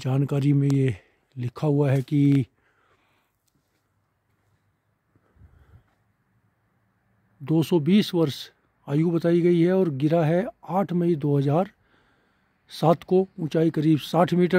जानकारी में ये लिखा हुआ है कि दो सौ बीस वर्ष आयु बताई गई है और गिरा है आठ मई दो हज़ार सात को ऊंचाई करीब साठ मीटर